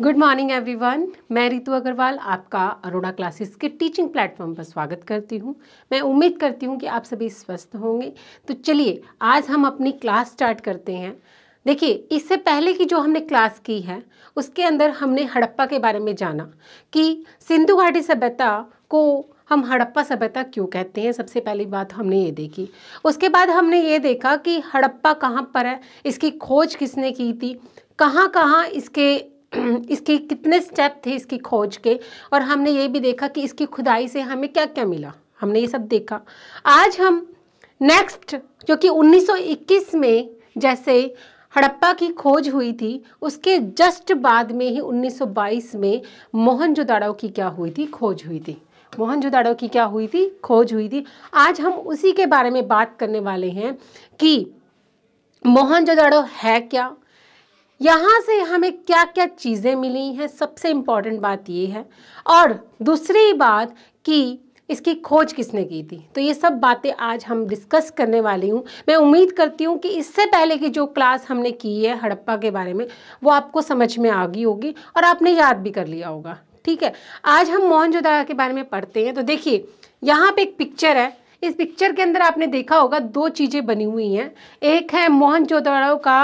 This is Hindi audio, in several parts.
गुड मॉर्निंग एवरीवन मैं रितु अग्रवाल आपका अरोड़ा क्लासेस के टीचिंग प्लेटफॉर्म पर स्वागत करती हूँ मैं उम्मीद करती हूँ कि आप सभी स्वस्थ होंगे तो चलिए आज हम अपनी क्लास स्टार्ट करते हैं देखिए इससे पहले की जो हमने क्लास की है उसके अंदर हमने हड़प्पा के बारे में जाना कि सिंधु घाटी सभ्यता को हम हड़प्पा सभ्यता क्यों कहते हैं सबसे पहली बात हमने ये देखी उसके बाद हमने ये देखा कि हड़प्पा कहाँ पर है इसकी खोज किसने की थी कहाँ कहाँ इसके इसकी कितने स्टेप थे इसकी खोज के और हमने ये भी देखा कि इसकी खुदाई से हमें क्या क्या मिला हमने ये सब देखा आज हम नेक्स्ट जो कि 1921 में जैसे हड़प्पा की खोज हुई थी उसके जस्ट बाद में ही 1922 में मोहनजोदाड़ो की क्या हुई थी खोज हुई थी मोहनजोदाड़ो की क्या हुई थी खोज हुई थी आज हम उसी के बारे में बात करने वाले हैं कि मोहनजोदाड़ो है क्या यहाँ से हमें क्या क्या चीज़ें मिली हैं सबसे इम्पॉर्टेंट बात ये है और दूसरी बात कि इसकी खोज किसने की थी तो ये सब बातें आज हम डिस्कस करने वाली हूँ मैं उम्मीद करती हूँ कि इससे पहले की जो क्लास हमने की है हड़प्पा के बारे में वो आपको समझ में आ गई होगी और आपने याद भी कर लिया होगा ठीक है आज हम मोहनजोदारा के बारे में पढ़ते हैं तो देखिए यहाँ पे एक पिक्चर है इस पिक्चर के अंदर आपने देखा होगा दो चीज़ें बनी हुई हैं एक है मोहन का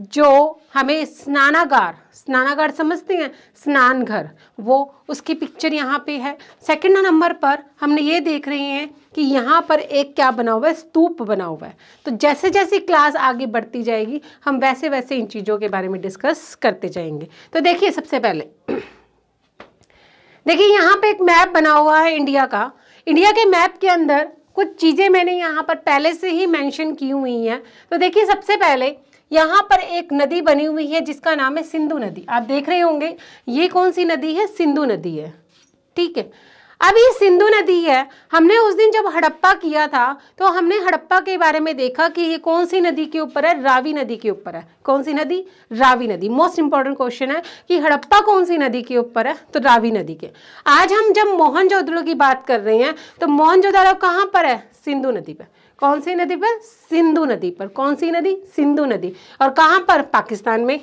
जो हमें स्नानागार स्नानागार समझते हैं स्नान घर वो उसकी पिक्चर यहाँ पे है सेकंड नंबर पर हमने ये देख रहे हैं कि यहाँ पर एक क्या बना हुआ है स्तूप बना हुआ है तो जैसे जैसे क्लास आगे बढ़ती जाएगी हम वैसे वैसे इन चीज़ों के बारे में डिस्कस करते जाएंगे तो देखिए सबसे पहले देखिए यहाँ पर एक मैप बना हुआ है इंडिया का इंडिया के मैप के अंदर कुछ चीज़ें मैंने यहाँ पर पहले से ही मैंशन की हुई हैं तो देखिए सबसे पहले यहाँ पर एक नदी बनी हुई है जिसका नाम है सिंधु नदी आप देख रहे होंगे ये कौन सी नदी है सिंधु नदी है ठीक है अब ये सिंधु नदी है हमने उस दिन जब हड़प्पा किया था तो हमने हड़प्पा के बारे में देखा कि ये कौन सी नदी के ऊपर है रावी नदी के ऊपर है कौन सी नदी रावी नदी मोस्ट इंपॉर्टेंट क्वेश्चन है कि हड़प्पा कौन सी नदी के ऊपर है तो रावी नदी के आज हम जब मोहनजोदड़ो की बात कर रहे हैं तो मोहनजोदड़ो कहाँ पर है सिंधु नदी पर कौन सी नदी पर सिंधु नदी पर कौन सी नदी सिंधु नदी और कहां पर पाकिस्तान में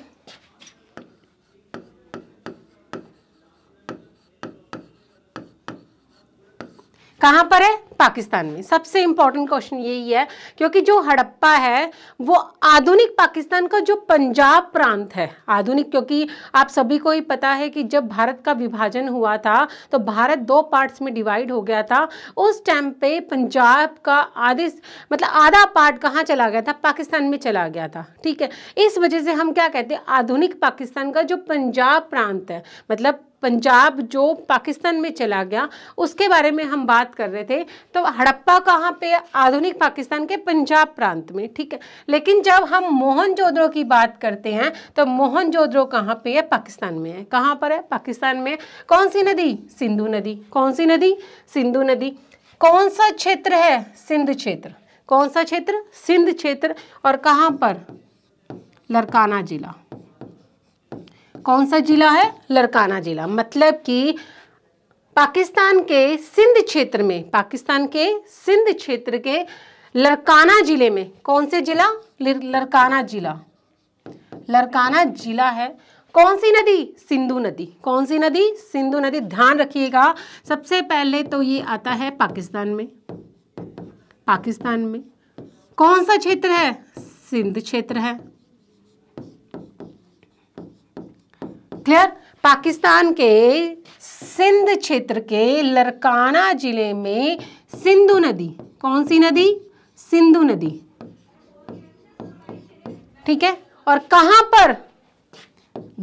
कहां पर है पाकिस्तान में सबसे इम्पोर्टेंट क्वेश्चन यही है क्योंकि जो हड़प्पा है वो आधुनिक पाकिस्तान का जो पंजाब प्रांत है आधुनिक क्योंकि आप सभी को ही पता है कि जब भारत का विभाजन हुआ था तो भारत दो पार्ट्स में डिवाइड हो गया था उस टाइम पे पंजाब का आधे मतलब आधा पार्ट कहाँ चला गया था पाकिस्तान में चला गया था ठीक है इस वजह से हम क्या कहते हैं आधुनिक पाकिस्तान का जो पंजाब प्रांत है मतलब पंजाब जो पाकिस्तान में चला गया उसके बारे में हम बात कर रहे थे तो हड़प्पा कहाँ पे आधुनिक पाकिस्तान के पंजाब प्रांत में ठीक है लेकिन जब हम मोहन मोहनजोदड़ो की बात करते हैं तो मोहनजोदड़ो कहाँ पे है पाकिस्तान में है कहाँ पर है पाकिस्तान में कौन सी नदी सिंधु नदी कौन सी नदी सिंधु नदी कौन सा क्षेत्र है सिंध क्षेत्र कौन सा क्षेत्र सिंध क्षेत्र और कहाँ पर लड़काना जिला कौन सा जिला है लड़काना जिला मतलब कि पाकिस्तान के सिंध क्षेत्र में पाकिस्तान के सिंध क्षेत्र के लड़काना जिले में कौन से जिला लड़काना जिला लड़काना जिला है कौन सी नदी सिंधु नदी कौन सी नदी सिंधु नदी ध्यान रखिएगा सबसे पहले तो ये आता है पाकिस्तान में पाकिस्तान में कौन सा क्षेत्र है सिंध क्षेत्र है क्लियर पाकिस्तान के सिंध क्षेत्र के लरकाना जिले में सिंधु नदी कौन सी नदी सिंधु नदी ठीक है और कहां पर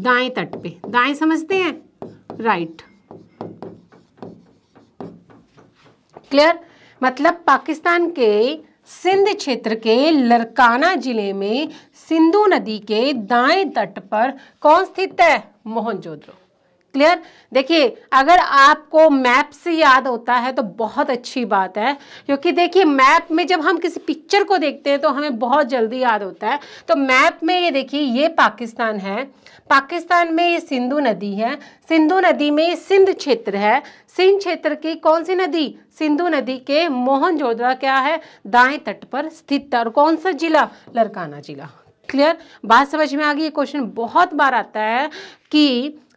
दाएं तट पे दाएं समझते हैं राइट क्लियर मतलब पाकिस्तान के सिंध क्षेत्र के लरकाना जिले में सिंधु नदी के दाएं तट पर कौन स्थित है मोहनजोद्रो क्लियर देखिए अगर आपको मैप से याद होता है तो बहुत अच्छी बात है क्योंकि देखिए मैप में जब हम किसी पिक्चर को देखते हैं तो हमें बहुत जल्दी याद होता है तो मैप में ये देखिए ये पाकिस्तान है पाकिस्तान में ये सिंधु नदी है सिंधु नदी में सिंध क्षेत्र है सिंध क्षेत्र की कौन सी नदी सिंधु नदी के मोहन क्या है दाए तट पर स्थित और कौन सा जिला लड़काना जिला क्लियर बात समझ में आ गई ये क्वेश्चन बहुत बार आता है कि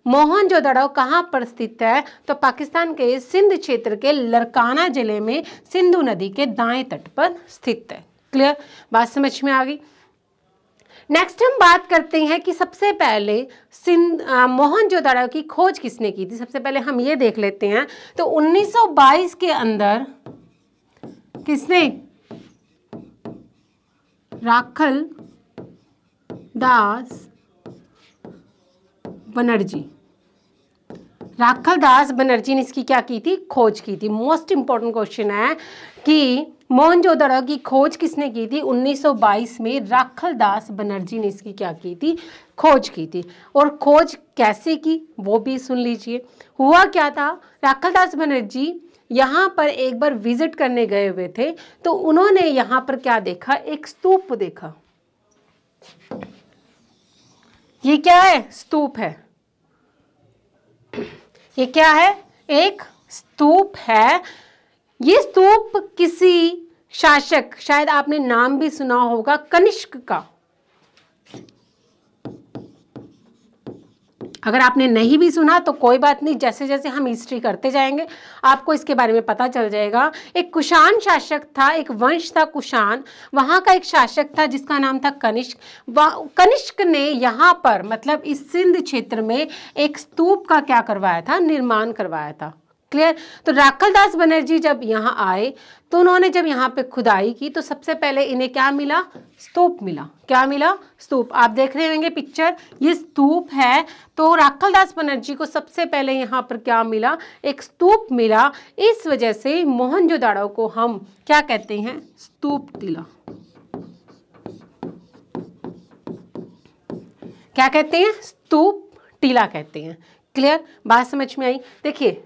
मोहनजोदड़ो कहाँ पर स्थित है तो पाकिस्तान के सिंध क्षेत्र के लरकाना जिले में सिंधु नदी के दाएं तट पर स्थित है क्लियर बात समझ में आ गई नेक्स्ट हम बात करते हैं कि सबसे पहले सिंध मोहनजोदड़ो की खोज किसने की थी सबसे पहले हम ये देख लेते हैं तो 1922 के अंदर किसने राखल दास बनर्जी राखल दास बनर्जी ने इसकी क्या की थी खोज की थी मोस्ट इंपॉर्टेंट क्वेश्चन है कि मोहनजोदड़ो की खोज किसने की थी 1922 में राखल दास बनर्जी ने इसकी क्या की थी खोज की थी और खोज कैसे की वो भी सुन लीजिए हुआ क्या था राखल दास बनर्जी यहाँ पर एक बार विजिट करने गए हुए थे तो उन्होंने यहाँ पर क्या देखा एक स्तूप देखा ये क्या है स्तूप है ये क्या है एक स्तूप है ये स्तूप किसी शासक शायद आपने नाम भी सुना होगा कनिष्क का अगर आपने नहीं भी सुना तो कोई बात नहीं जैसे जैसे हम हिस्ट्री करते जाएंगे आपको इसके बारे में पता चल जाएगा एक कुषाण शासक था एक वंश था कुषाण वहाँ का एक शासक था जिसका नाम था कनिष्क कनिष्क ने यहाँ पर मतलब इस सिंध क्षेत्र में एक स्तूप का क्या करवाया था निर्माण करवाया था क्लियर तो राखल दास बनर्जी जब यहाँ आए तो उन्होंने जब यहाँ पे खुदाई की तो सबसे पहले इन्हें क्या मिला स्तूप मिला क्या मिला स्तूप आप देख रहे होंगे पिक्चर ये स्तूप है तो राखल दास बनर्जी को सबसे पहले यहाँ पर क्या मिला एक स्तूप मिला इस वजह से मोहनजोदाड़ो को हम क्या कहते हैं स्तूप तिला क्या कहते हैं स्तूप टीला कहते हैं क्लियर बात समझ में आई देखिए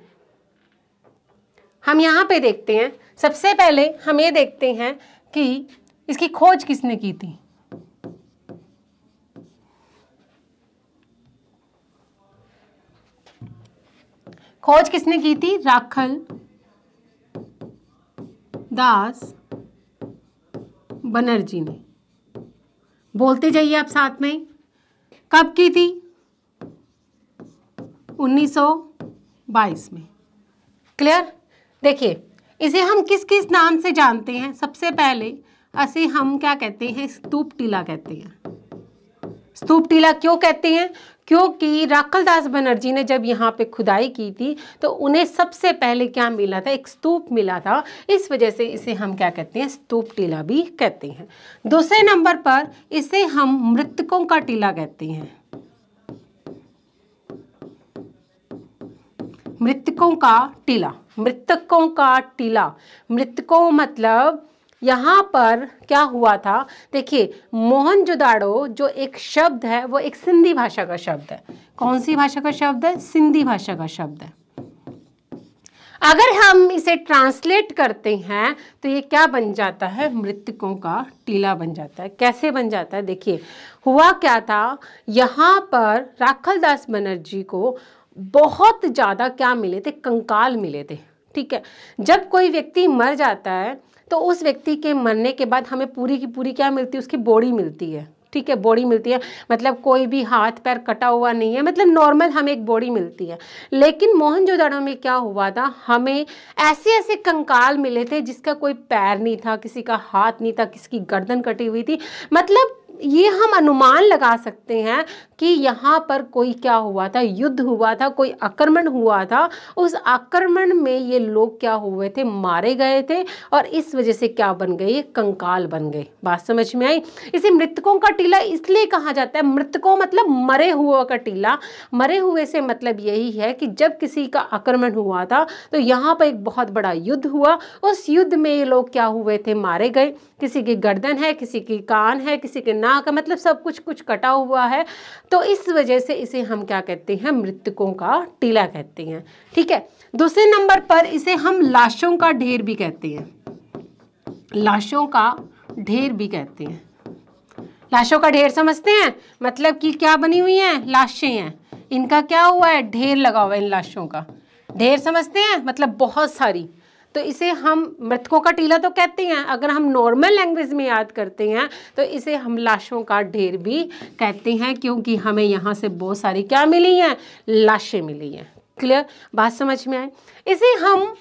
हम यहाँ पे देखते हैं सबसे पहले हम ये देखते हैं कि इसकी खोज किसने की थी खोज किसने की थी राखल दास बनर्जी ने बोलते जाइए आप साथ में कब की थी 1922 में क्लियर देखिए इसे हम किस किस नाम से जानते हैं सबसे पहले असे हम क्या कहते हैं स्तूप टीला कहते हैं स्तूप टीला क्यों कहते हैं क्योंकि दास बनर्जी ने जब यहाँ पे खुदाई की थी तो उन्हें सबसे पहले क्या मिला था एक स्तूप मिला था इस वजह से इसे हम क्या कहते हैं स्तूप टीला भी कहते हैं दूसरे नंबर पर इसे हम मृतकों का टीला कहते हैं मृतकों का टीला मृतकों का टीला मृतकों मतलब यहाँ पर क्या हुआ था देखिए मोहनजोदाड़ो जो एक शब्द है वो एक सिंधी भाषा का शब्द है कौन सी भाषा का शब्द है सिंधी भाषा का शब्द है अगर हम इसे ट्रांसलेट करते हैं तो ये क्या बन जाता है मृतकों का टीला बन जाता है कैसे बन जाता है देखिए हुआ क्या था यहाँ पर राखल दास बनर्जी को बहुत ज़्यादा क्या मिले थे कंकाल मिले थे ठीक है जब कोई व्यक्ति मर जाता है तो उस व्यक्ति के मरने के बाद हमें पूरी की पूरी क्या मिलती है उसकी बॉडी मिलती है ठीक है बॉडी मिलती है मतलब कोई भी हाथ पैर कटा हुआ नहीं है मतलब नॉर्मल हमें एक बॉडी मिलती है लेकिन मोहनजोदाड़ो में क्या हुआ था हमें ऐसे ऐसे कंकाल मिले थे जिसका कोई पैर नहीं था किसी का हाथ नहीं था किसी की गर्दन कटी हुई थी मतलब ये हम अनुमान लगा सकते हैं कि यहाँ पर कोई क्या हुआ था युद्ध हुआ था कोई आक्रमण हुआ था उस आक्रमण में ये लोग क्या हुए थे मारे गए थे और इस वजह से क्या बन गए ये कंकाल बन गए बात समझ में आई इसे मृतकों का टीला इसलिए कहा जाता है मृतकों मतलब मरे हुए का टीला मरे हुए से मतलब यही है कि जब किसी का आक्रमण हुआ था तो यहाँ पर एक बहुत बड़ा युद्ध हुआ उस युद्ध में ये लोग क्या हुए थे मारे गए किसी की गर्दन है किसी की कान है किसी के तना का मतलब सब कुछ कुछ कटा हुआ है तो इस वजह से इसे हम क्या कहते हैं मृतकों का टीला कहते हैं ठीक है दूसरे नंबर पर इसे हम लाशों का ढेर भी कहते हैं लाशों का ढेर भी कहते हैं लाशों का ढेर समझते हैं मतलब कि क्या बनी हुई हैं लाशें हैं इनका क्या हुआ है ढेर लगा हुआ है इन लाशों का ढेर समझते हैं मतलब बहुत सारी तो इसे हम मृतकों का टीला तो कहते हैं अगर हम नॉर्मल लैंग्वेज में याद करते हैं तो इसे हम लाशों का ढेर भी कहते हैं क्योंकि हमें यहाँ से बहुत सारी क्या मिली हैं लाशें मिली हैं क्लियर बात समझ में आए इसे हम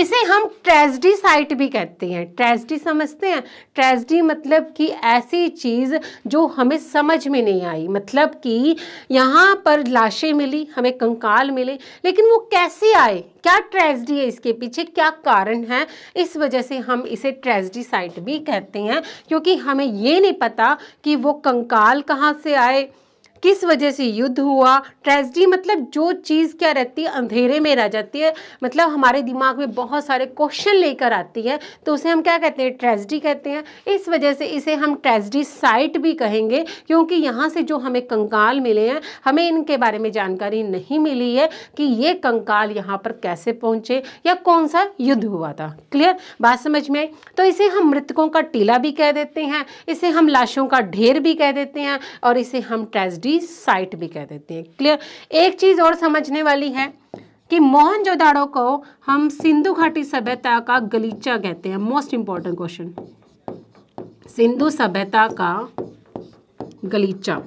इसे हम ट्रेजडी साइट भी कहते हैं ट्रेजडी समझते हैं ट्रेजडी मतलब कि ऐसी चीज़ जो हमें समझ में नहीं आई मतलब कि यहाँ पर लाशें मिली हमें कंकाल मिले लेकिन वो कैसे आए क्या ट्रेजडी है इसके पीछे क्या कारण है इस वजह से हम इसे ट्रेजडी साइट भी कहते हैं क्योंकि हमें ये नहीं पता कि वो कंकाल कहाँ से आए किस वजह से युद्ध हुआ ट्रेजडी मतलब जो चीज़ क्या रहती है अंधेरे में रह जाती है मतलब हमारे दिमाग में बहुत सारे क्वेश्चन लेकर आती है तो उसे हम क्या कहते हैं ट्रेजडी कहते हैं इस वजह से इसे हम ट्रेजडी साइट भी कहेंगे क्योंकि यहाँ से जो हमें कंकाल मिले हैं हमें इनके बारे में जानकारी नहीं मिली है कि ये कंकाल यहाँ पर कैसे पहुँचे या कौन सा युद्ध हुआ था क्लियर बात समझ में आई तो इसे हम मृतकों का टीला भी कह देते हैं इसे हम लाशों का ढेर भी कह देते हैं और इसे हम ट्रेजडी की साइट भी कह देते हैं क्लियर एक चीज़ और समझने वाली है कि मोहनजोदाड़ो को हम सिंधु घाटी सभ्यता का गलीचा कहते हैं मोस्ट इंपॉर्टेंट क्वेश्चन सिंधु सभ्यता का गलीचा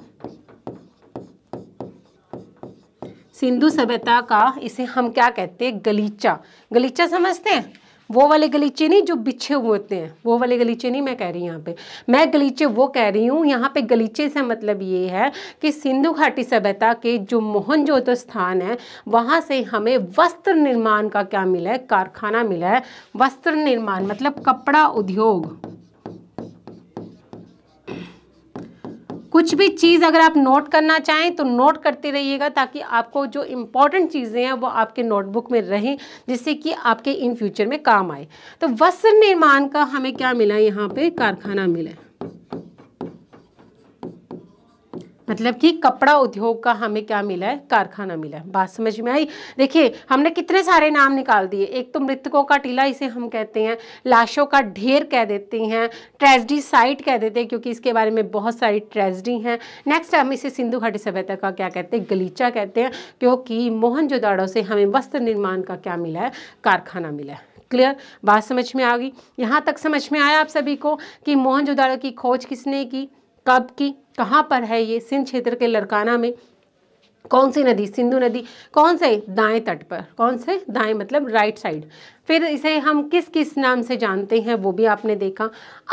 सिंधु सभ्यता का इसे हम क्या कहते हैं गलीचा गलीचा समझते हैं वो वाले गलीचे नहीं जो बिछे हुए होते हैं वो वाले गलीचे नहीं मैं कह रही यहाँ पे मैं गलीचे वो कह रही हूँ यहाँ पे गलीचे से मतलब ये है कि सिंधु घाटी सभ्यता के जो मोहनजोतो स्थान है वहाँ से हमें वस्त्र निर्माण का क्या मिला है कारखाना मिला है वस्त्र निर्माण मतलब कपड़ा उद्योग कुछ भी चीज़ अगर आप नोट करना चाहें तो नोट करते रहिएगा ताकि आपको जो इम्पॉर्टेंट चीज़ें हैं वो आपके नोटबुक में रहें जिससे कि आपके इन फ्यूचर में काम आए तो वस्त्र निर्माण का हमें क्या मिला यहाँ पे कारखाना मिला मतलब कि कपड़ा उद्योग का हमें क्या मिला है कारखाना मिला है बात समझ में आई देखिए हमने कितने सारे नाम निकाल दिए एक तो मृतकों का टीला इसे हम कहते हैं लाशों का ढेर कह देते हैं ट्रेजडी साइट कह देते हैं क्योंकि इसके बारे में बहुत सारी ट्रेजडी हैं नेक्स्ट हम इसे सिंधु घाटी सभ्यता का क्या कहते हैं गलीचा कहते हैं क्योंकि मोहन से हमें वस्त्र निर्माण का क्या मिला है कारखाना मिला है क्लियर बात समझ में आ गई यहाँ तक समझ में आया आप सभी को कि मोहन की खोज किसने की कब की कहाँ पर है ये सिंध क्षेत्र के लड़काना में कौन सी नदी सिंधु नदी कौन से दाएं तट पर कौन से दाएं मतलब राइट साइड फिर इसे हम किस किस नाम से जानते हैं वो भी आपने देखा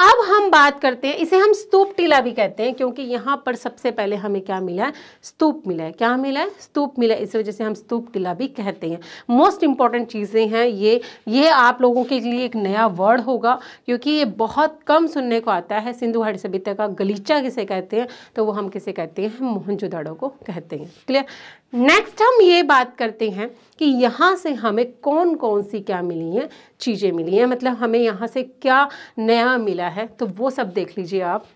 अब हम बात करते हैं इसे हम स्तूप टीला भी कहते हैं क्योंकि यहाँ पर सबसे पहले हमें क्या मिला है स्तूप मिला है क्या मिला है स्तूप मिला है इस वजह से हम स्तूप टीला भी कहते हैं मोस्ट इंपॉर्टेंट चीज़ें हैं ये ये आप लोगों के लिए एक नया वर्ड होगा क्योंकि ये बहुत कम सुनने को आता है सिंधु हट सभ्यता का गलीचा किसे कहते हैं तो वो हम किसे कहते हैं मोहनजोदाड़ो को कहते हैं क्लियर नेक्स्ट हम ये बात करते हैं कि यहाँ से हमें कौन कौन सी क्या मिली हैं चीज़ें मिली हैं मतलब हमें यहाँ से क्या नया मिला है तो वो सब देख लीजिए आप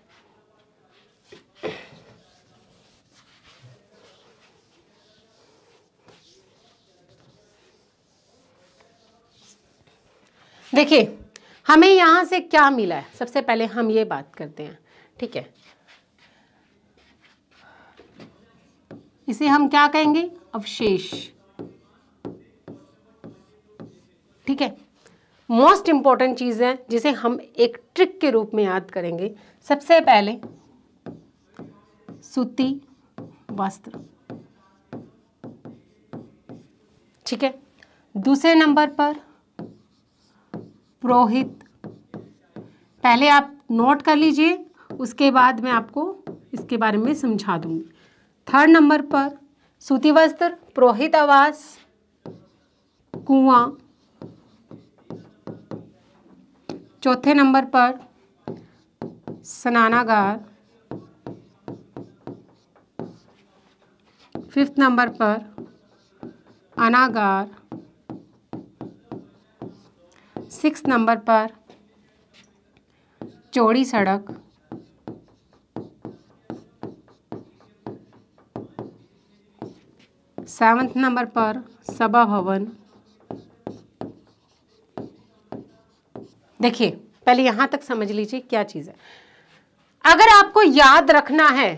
देखिए हमें यहाँ से क्या मिला है सबसे पहले हम ये बात करते हैं ठीक है इसे हम क्या कहेंगे अवशेष ठीक है मोस्ट इंपॉर्टेंट चीज़ है जिसे हम एक ट्रिक के रूप में याद करेंगे सबसे पहले सूती वस्त्र ठीक है दूसरे नंबर पर पुरोहित पहले आप नोट कर लीजिए उसके बाद मैं आपको इसके बारे में समझा दूंगी थर्ड नंबर पर सूती वस्त्र पुरोहित आवास कुआ चौथे नंबर पर स्नानागार फिफ्थ नंबर पर अनागार सिक्स नंबर पर चौड़ी सड़क सेवंथ नंबर पर सभा भवन देखिए पहले यहां तक समझ लीजिए क्या चीज है अगर आपको याद रखना है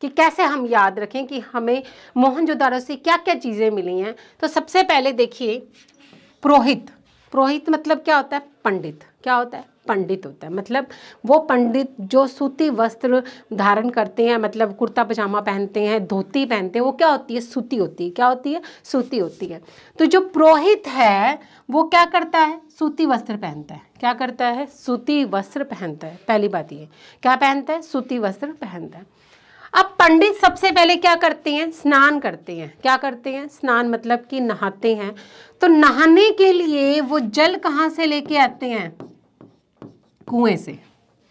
कि कैसे हम याद रखें कि हमें मोहनजोदारो से क्या क्या चीज़ें मिली हैं तो सबसे पहले देखिए पुरोहित पुरोहित मतलब क्या होता है पंडित क्या होता है पंडित होता है मतलब वो पंडित जो सूती वस्त्र धारण करते हैं मतलब कुर्ता पजामा पहनते हैं धोती पहनते हैं वो क्या होती है सूती होती है क्या होती है सूती होती है तो जो पुरोहित है वो क्या करता है सूती वस्त्र पहनता है क्या करता है सूती वस्त्र पहनता है पहली बात ये क्या पहनता है सूती वस्त्र पहनता है अब पंडित सबसे पहले क्या करते हैं स्नान करते हैं क्या करते हैं स्नान मतलब कि नहाते हैं तो नहाने के लिए वो जल कहाँ से लेके आते हैं कुएं से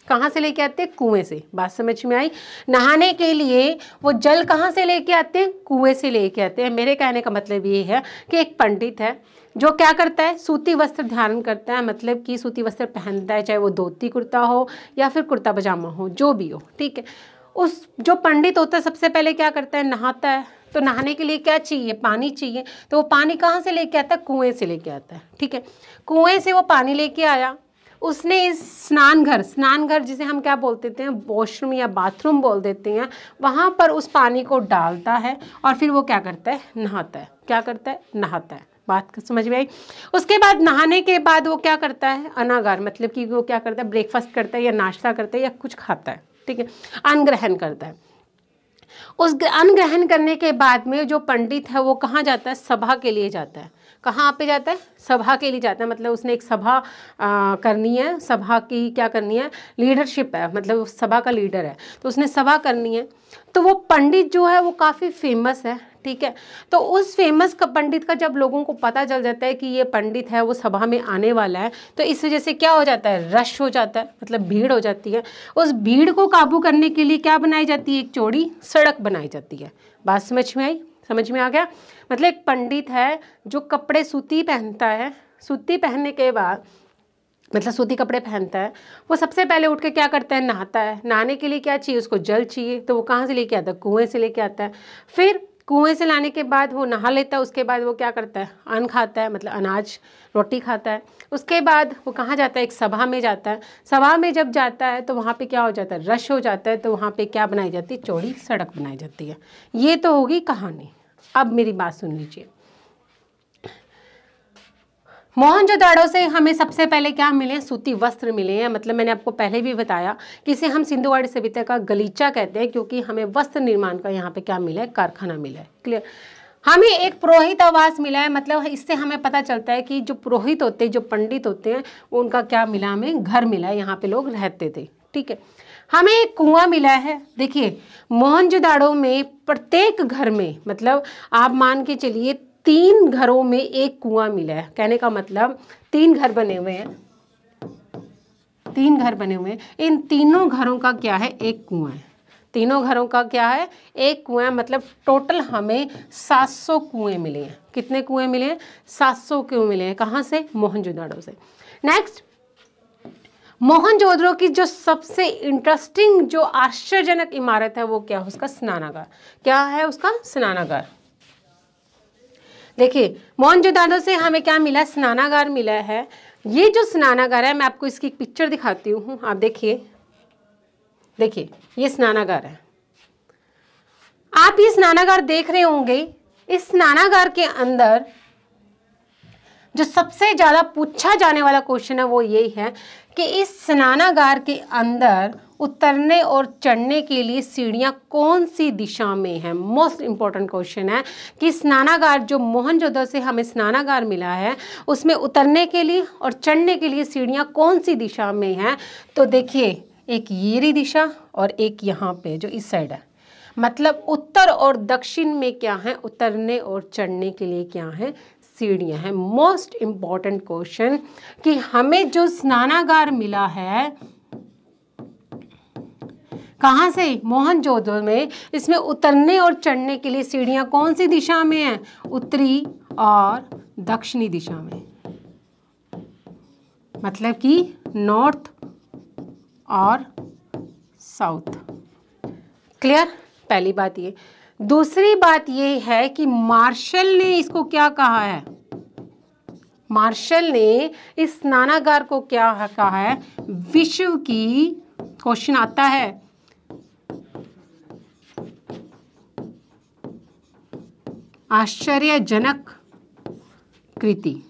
कहाँ से लेके आते हैं कुएं से बात समझ में आई नहाने के लिए वो जल कहाँ से लेके आते हैं कुएं से लेके आते हैं मेरे कहने का मतलब ये है कि एक पंडित है जो क्या करता है सूती वस्त्र धारण करता है मतलब कि सूती वस्त्र पहनता है चाहे वो धोती कुर्ता हो या फिर कुर्ता पजामा हो जो भी हो ठीक है उस जो पंडित होता है सबसे पहले क्या करता है नहाता है तो नहाने के लिए क्या चाहिए पानी चाहिए तो वो पानी कहाँ से लेके आता है कुएँ से लेके आता है ठीक है कुएँ से वो पानी लेके आया उसने इस स्नान घर स्नान घर जिसे हम क्या बोलते थे हैं वॉशरूम या बाथरूम बोल देते हैं वहाँ पर उस पानी को डालता है और फिर वो क्या करता है नहाता है क्या करता है नहाता है बात समझ में आई उसके बाद नहाने के बाद वो क्या करता है अनागार मतलब कि वो क्या करता है ब्रेकफास्ट करता है या नाश्ता करता है या कुछ खाता है ठीक है अनग्रहण ग्रहण करता है उस अनग्रहण ग्रहण करने के बाद में जो पंडित है वो कहाँ जाता है सभा के लिए जाता है कहाँ पे जाता है सभा के लिए जाता है मतलब उसने एक सभा आ, करनी है सभा की क्या करनी है लीडरशिप है मतलब सभा का लीडर है तो उसने सभा करनी है तो वो पंडित जो है वो काफ़ी फेमस है ठीक है तो उस फेमस का पंडित का जब लोगों को पता चल जाता है कि ये पंडित है वो सभा में आने वाला है तो इस वजह से क्या हो जाता है रश हो जाता है मतलब भीड़ हो जाती है उस भीड़ को काबू करने के लिए क्या बनाई जाती है एक चौड़ी सड़क बनाई जाती है बात समझ में आई समझ में आ गया मतलब एक पंडित है जो कपड़े सूती पहनता है सूती पहनने के बाद मतलब सूती कपड़े पहनता है वो सबसे पहले उठ के क्या करता है नहाता है नहाने के लिए क्या चाहिए उसको जल चाहिए तो वो कहाँ से लेके आता है कुएँ से लेके आता है फिर कुएँ से लाने के बाद वो नहा लेता है उसके बाद वो क्या करता है अन्न खाता है मतलब अनाज रोटी खाता है उसके बाद वो कहाँ जाता है एक सभा में जाता है सभा में जब जाता है तो वहाँ पे क्या हो जाता है रश हो जाता है तो वहाँ पे क्या बनाई जाती है चौड़ी सड़क बनाई जाती है ये तो होगी कहानी अब मेरी बात सुन लीजिए मोहनजोदाड़ो से हमें सबसे पहले क्या मिले सूती वस्त्र मिले हैं मतलब मैंने आपको पहले भी बताया कि इसे हम सिंधुवाड़ी सभ्यता का गलीचा कहते हैं क्योंकि हमें वस्त्र निर्माण का यहाँ पे क्या मिला है कारखाना मिला है क्लियर हमें एक पुरोहित आवास मिला है मतलब इससे हमें पता चलता है कि जो पुरोहित होते हैं जो पंडित होते हैं उनका क्या मिला हमें घर मिला है यहाँ पे लोग रहते थे ठीक है हमें एक कुआं मिला है देखिए मोहनजोदाड़ो में प्रत्येक घर में मतलब आप मान के चलिए तीन घरों में एक कुआं मिला है कहने का मतलब तीन घर बने हुए हैं तीन घर बने हुए हैं इन तीनों घरों का क्या है एक कुआं है तीनों घरों का क्या है एक कुआं मतलब टोटल हमें 700 कुएं मिले हैं कितने कुएं मिले हैं 700 कुएं मिले हैं कहाँ से मोहनजोदाड़ो से नेक्स्ट मोहन जोधरो की जो सबसे इंटरेस्टिंग जो आश्चर्यजनक इमारत है वो क्या है उसका स्नानागार क्या है उसका स्नानागार देखिए मोहनजोदाड़ो से हमें क्या मिला स्नानागार मिला है ये जो स्नानागार है मैं आपको इसकी एक पिक्चर दिखाती हूँ आप देखिए देखिए ये स्नानागार है आप ये स्नानागार देख रहे होंगे इस स्नानागार के अंदर जो सबसे ज़्यादा पूछा जाने वाला क्वेश्चन है वो यही है कि इस स्नानागार के अंदर उतरने और चढ़ने के लिए सीढ़ियाँ कौन सी दिशा में है मोस्ट इम्पॉर्टेंट क्वेश्चन है कि स्नानागार जो मोहनजोदड़ो से हमें स्नानागार मिला है उसमें उतरने के लिए और चढ़ने के लिए सीढ़ियाँ कौन सी दिशा में हैं तो देखिए एक येरी दिशा और एक यहाँ पे जो इस साइड है मतलब उत्तर और दक्षिण में क्या है उतरने और चढ़ने के लिए क्या है सीढ़ियां हैं मोस्ट इम्पॉर्टेंट क्वेश्चन कि हमें जो स्नानागार मिला है कहाँ से जोधो में इसमें उतरने और चढ़ने के लिए सीढ़ियाँ कौन सी दिशा में हैं उत्तरी और दक्षिणी दिशा में मतलब कि नॉर्थ और साउथ क्लियर पहली बात ये दूसरी बात यह है कि मार्शल ने इसको क्या कहा है मार्शल ने इस स्नानागार को क्या कहा है विश्व की क्वेश्चन आता है आश्चर्यजनक कृति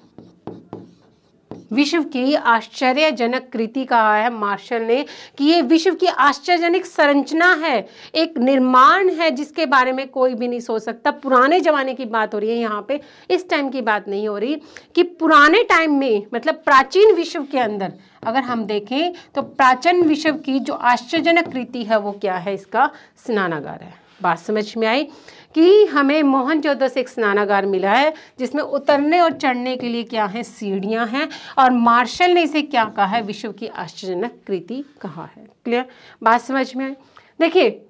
विश्व की आश्चर्यजनक कृति कहा है मार्शल ने कि ये विश्व की आश्चर्यजनक संरचना है एक निर्माण है जिसके बारे में कोई भी नहीं सोच सकता पुराने ज़माने की बात हो रही है यहाँ पे इस टाइम की बात नहीं हो रही कि पुराने टाइम में मतलब प्राचीन विश्व के अंदर अगर हम देखें तो प्राचीन विश्व की जो आश्चर्यजनक कृति है वो क्या है इसका स्नानागार है बात समझ में आई कि हमें मोहनजोदड़ो से एक स्नानागार मिला है जिसमें उतरने और चढ़ने के लिए क्या है सीढ़ियां हैं और मार्शल ने इसे क्या कहा है विश्व की आश्चर्यजनक कृति कहा है क्लियर बात समझ में देखिए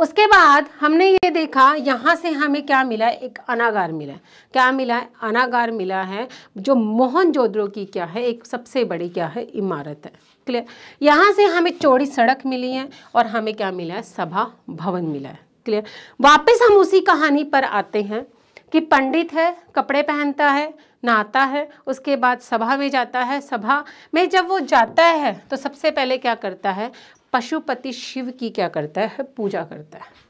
उसके बाद हमने ये देखा यहाँ से हमें क्या मिला है एक अनागार मिला है क्या मिला है अनागार मिला है जो मोहन की क्या है एक सबसे बड़ी क्या है इमारत है क्लियर यहाँ से हमें चौड़ी सड़क मिली है और हमें क्या मिला है सभा भवन मिला है क्लियर वापस हम उसी कहानी पर आते हैं कि पंडित है कपड़े पहनता है नहाता है उसके बाद सभा में जाता है सभा में जब वो जाता है तो सबसे पहले क्या करता है पशुपति शिव की क्या करता है पूजा करता है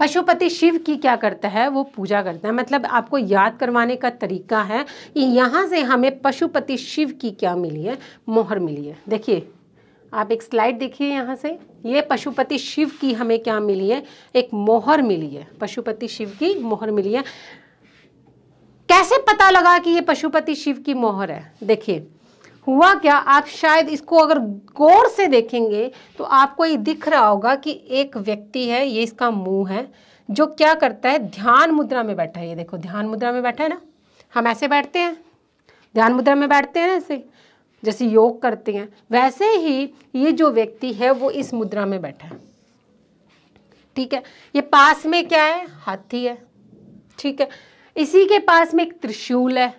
पशुपति शिव की क्या करता है वो पूजा करता है मतलब आपको याद करवाने का तरीका है कि यहाँ से हमें पशुपति शिव की क्या मिली है मोहर मिली है देखिए आप एक स्लाइड देखिए यहाँ से ये पशुपति शिव की हमें क्या मिली है एक मोहर मिली है पशुपति शिव की मोहर मिली है कैसे पता लगा कि ये पशुपति शिव की मोहर है देखिए हुआ क्या आप शायद इसको अगर गौर से देखेंगे तो आपको ये दिख रहा होगा कि एक व्यक्ति है ये इसका मुंह है जो क्या करता है ध्यान मुद्रा में बैठा है ये देखो ध्यान मुद्रा में बैठा है ना हम ऐसे बैठते हैं ध्यान मुद्रा में बैठते हैं ऐसे जैसे योग करते हैं वैसे ही ये जो व्यक्ति है वो इस मुद्रा में बैठा है ठीक है ये पास में क्या है हाथी है ठीक है इसी के पास में एक त्रिशूल है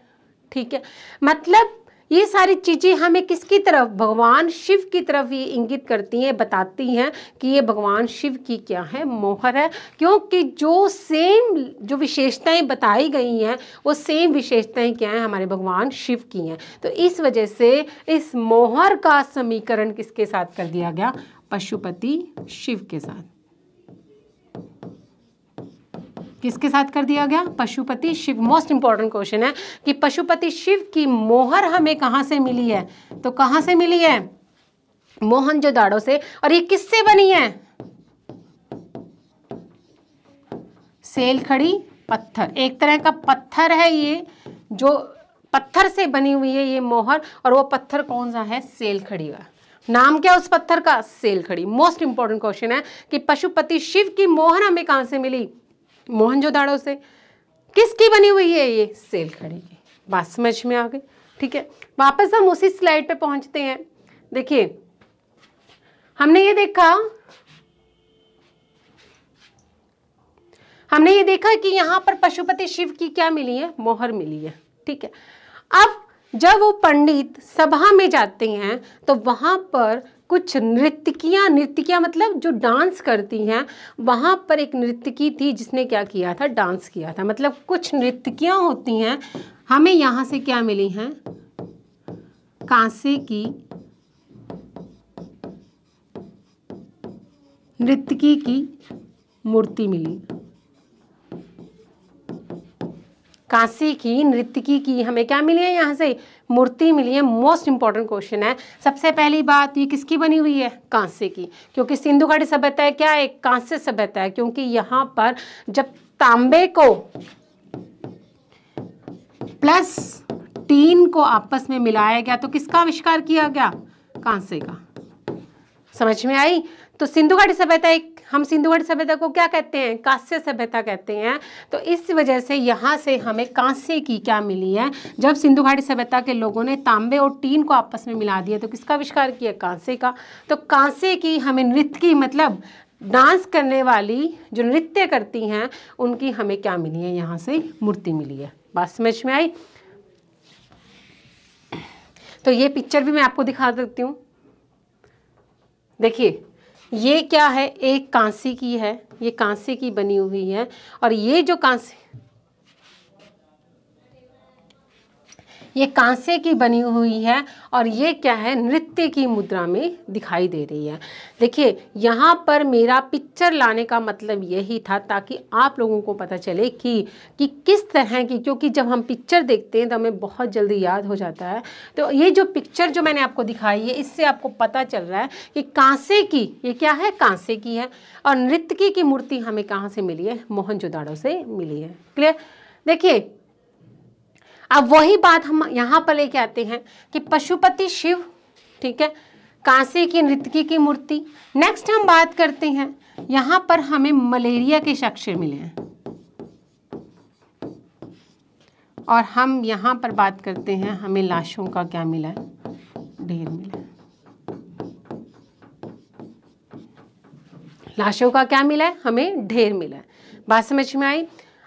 ठीक है मतलब ये सारी चीज़ें हमें किसकी तरफ भगवान शिव की तरफ ये इंगित करती हैं बताती हैं कि ये भगवान शिव की क्या है मोहर है क्योंकि जो सेम जो विशेषताएं बताई गई हैं वो सेम विशेषताएं क्या हैं हमारे भगवान शिव की हैं तो इस वजह से इस मोहर का समीकरण किसके साथ कर दिया गया पशुपति शिव के साथ किसके साथ कर दिया गया Pashupati Shiv most important question है कि पशुपति शिव की मोहर हमें कहां से मिली है तो कहां से मिली है मोहन जो दाड़ो से और ये किससे बनी है सेल खड़ी पत्थर एक तरह का पत्थर है ये जो पत्थर से बनी हुई है ये मोहर और वो पत्थर कौन सा है सेल खड़ी का नाम क्या उस पत्थर का सेल खड़ी मोस्ट इंपॉर्टेंट क्वेश्चन है कि पशुपति शिव की मोहर हमें कहां से मिली मोहनजोदाड़ो से किसकी बनी हुई है ये सेल खड़ी की बात समझ में आ गई ठीक है वापस हम उसी स्लाइड पे पहुंचते हैं देखिए हमने ये देखा हमने ये देखा कि यहां पर पशुपति शिव की क्या मिली है मोहर मिली है ठीक है अब जब वो पंडित सभा में जाते हैं तो वहां पर कुछ नृत्यकियाँ नृत्यकियाँ मतलब जो डांस करती हैं वहाँ पर एक नृत्यकी थी जिसने क्या किया था डांस किया था मतलब कुछ नृत्यकियाँ होती हैं हमें यहाँ से क्या मिली हैं कांसे की नृत्यकी की मूर्ति मिली कांसे की नृत्यकी की हमें क्या मिली है यहाँ से मूर्ति मिली है मोस्ट इंपॉर्टेंट क्वेश्चन है सबसे पहली बात ये किसकी बनी हुई है कांसे की क्योंकि सिंधु घाटी सभ्यता है क्या एक कांसे सभ्यता है क्योंकि यहाँ पर जब तांबे को प्लस टीन को आपस में मिलाया गया तो किसका आविष्कार किया गया कांसे का समझ में आई तो सिंधु घाटी सभ्यता एक हम सिंधुगढ़ सभ्यता को क्या कहते हैं कांस्य सभ्यता कहते हैं तो इस वजह से यहाँ से हमें कांस्य की क्या मिली है जब सिंधु घाटी सभ्यता के लोगों ने तांबे और टीन को आपस में मिला दिया तो किसका आविष्कार किया कांसे का तो कांसे की हमें नृत्य की मतलब डांस करने वाली जो नृत्य करती हैं उनकी हमें क्या मिली है यहाँ से मूर्ति मिली है बात समझ में आई तो ये पिक्चर भी मैं आपको दिखा देती हूँ देखिए ये क्या है एक कांसे की है ये कांसे की बनी हुई है और ये जो कांसे ये कांसे की बनी हुई है और ये क्या है नृत्य की मुद्रा में दिखाई दे रही है देखिए यहाँ पर मेरा पिक्चर लाने का मतलब यही था ताकि आप लोगों को पता चले कि कि किस तरह की क्योंकि जब हम पिक्चर देखते हैं तो हमें बहुत जल्दी याद हो जाता है तो ये जो पिक्चर जो मैंने आपको दिखाई है इससे आपको पता चल रहा है कि कांसे की ये क्या है कांसे की है और नृत्य की मूर्ति हमें कहाँ से मिली है मोहन से मिली है क्लियर देखिए अब वही बात हम यहाँ पर लेके आते हैं कि पशुपति शिव ठीक है कांसे की नृत्य की मूर्ति नेक्स्ट हम बात करते हैं यहाँ पर हमें मलेरिया के साक्ष्य मिले हैं और हम यहाँ पर बात करते हैं हमें लाशों का क्या मिला है ढेर मिला लाशों का क्या मिला है हमें ढेर मिला है बात समझ में आई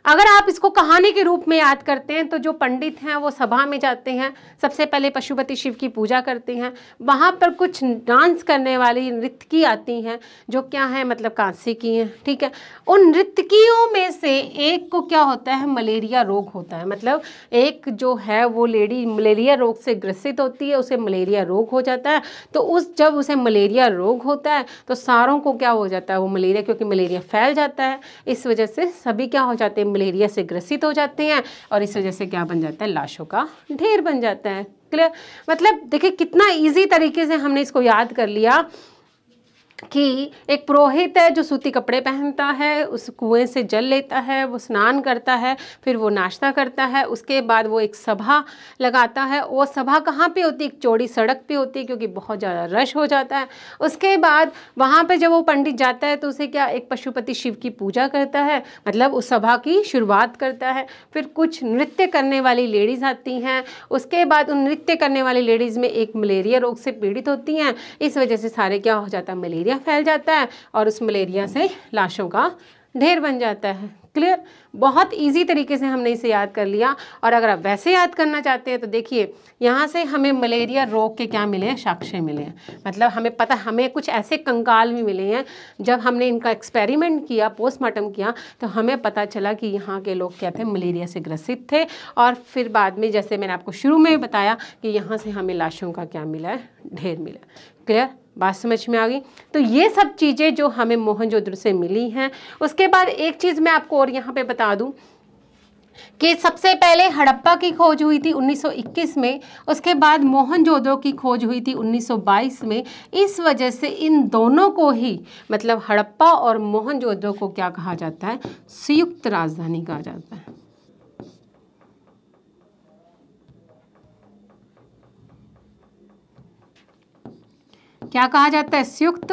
अगर आप इसको कहानी के रूप में याद करते हैं तो जो पंडित हैं वो सभा में जाते हैं सबसे पहले पशुपति शिव की पूजा करते हैं वहाँ पर कुछ डांस करने वाली नृत्यकी आती हैं जो क्या है मतलब कांसी की हैं ठीक है उन नृत्यकियों में से एक को क्या होता है मलेरिया रोग होता है मतलब एक जो है वो लेडी मलेरिया रोग से ग्रसित होती है उसे मलेरिया रोग हो जाता है तो उस जब उसे मलेरिया रोग होता है तो सारों को क्या हो जाता है वो मलेरिया क्योंकि मलेरिया फैल जाता है इस वजह से सभी क्या हो जाते हैं मलेरिया से ग्रसित हो जाते हैं और इस वजह से क्या बन जाता है लाशों का ढेर बन जाता है क्लियर मतलब देखिए कितना ईजी तरीके से हमने इसको याद कर लिया कि एक पुरोहित है जो सूती कपड़े पहनता है उस कुएं से जल लेता है वो स्नान करता है फिर वो नाश्ता करता है उसके बाद वो एक सभा लगाता है वो सभा कहाँ पे होती है एक चौड़ी सड़क पे होती है क्योंकि बहुत ज़्यादा रश हो जाता है उसके बाद वहाँ पे जब वो पंडित जाता है तो उसे क्या एक पशुपति शिव की पूजा करता है मतलब उस सभा की शुरुआत करता है फिर कुछ नृत्य करने वाली लेडीज़ आती हैं उसके बाद उन नृत्य करने वाली लेडीज़ में एक मलेरिया रोग से पीड़ित होती हैं इस वजह से सारे क्या हो जाता है मलेरिया मलेरिया फैल जाता है और उस मलेरिया से लाशों का ढेर बन जाता है क्लियर बहुत इजी तरीके से हमने इसे याद कर लिया और अगर आप वैसे याद करना चाहते हैं तो देखिए यहाँ से हमें मलेरिया रोग के क्या मिले हैं साक्ष्य मिले हैं मतलब हमें पता हमें कुछ ऐसे कंकाल भी मिले हैं जब हमने इनका एक्सपेरिमेंट किया पोस्टमार्टम किया तो हमें पता चला कि यहाँ के लोग क्या थे मलेरिया से ग्रसित थे और फिर बाद में जैसे मैंने आपको शुरू में बताया कि यहाँ से हमें लाशों का क्या मिला है ढेर मिला क्लियर बात समझ में आ गई तो ये सब चीज़ें जो हमें मोहनजोदड़ो से मिली हैं उसके बाद एक चीज़ मैं आपको और यहाँ पे बता दूँ कि सबसे पहले हड़प्पा की खोज हुई थी 1921 में उसके बाद मोहन की खोज हुई थी 1922 में इस वजह से इन दोनों को ही मतलब हड़प्पा और मोहन को क्या कहा जाता है संयुक्त राजधानी कहा जाता है क्या कहा जाता है संयुक्त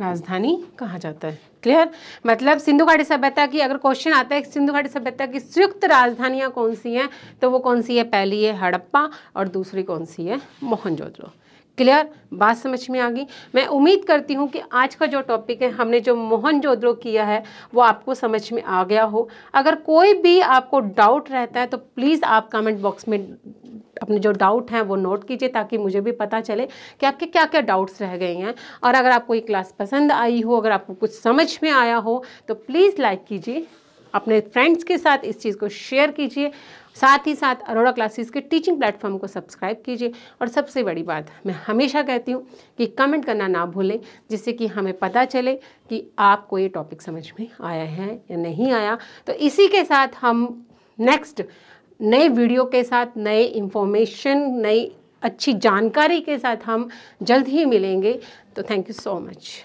राजधानी कहा जाता है क्लियर मतलब सिंधु घाटी सभ्यता की अगर क्वेश्चन आता है सिंधु घाटी सभ्यता की संयुक्त राजधानियां कौन सी हैं तो वो कौन सी है पहली है हड़प्पा और दूसरी कौन सी है मोहनजोदड़ो क्लियर बात समझ में आ गई मैं उम्मीद करती हूँ कि आज का जो टॉपिक है हमने जो मोहन जोद्रो किया है वो आपको समझ में आ गया हो अगर कोई भी आपको डाउट रहता है तो प्लीज़ आप कमेंट बॉक्स में अपने जो डाउट हैं वो नोट कीजिए ताकि मुझे भी पता चले कि आपके क्या क्या डाउट्स रह गए हैं और अगर आपको ये क्लास पसंद आई हो अगर आपको कुछ समझ में आया हो तो प्लीज़ लाइक कीजिए अपने फ्रेंड्स के साथ इस चीज़ को शेयर कीजिए साथ ही साथ अरोड़ा क्लासेस के टीचिंग प्लेटफॉर्म को सब्सक्राइब कीजिए और सबसे बड़ी बात मैं हमेशा कहती हूँ कि कमेंट करना ना भूलें जिससे कि हमें पता चले कि आपको ये टॉपिक समझ में आया है या नहीं आया तो इसी के साथ हम नेक्स्ट नए वीडियो के साथ नए इन्फॉर्मेशन नई अच्छी जानकारी के साथ हम जल्द ही मिलेंगे तो थैंक यू सो मच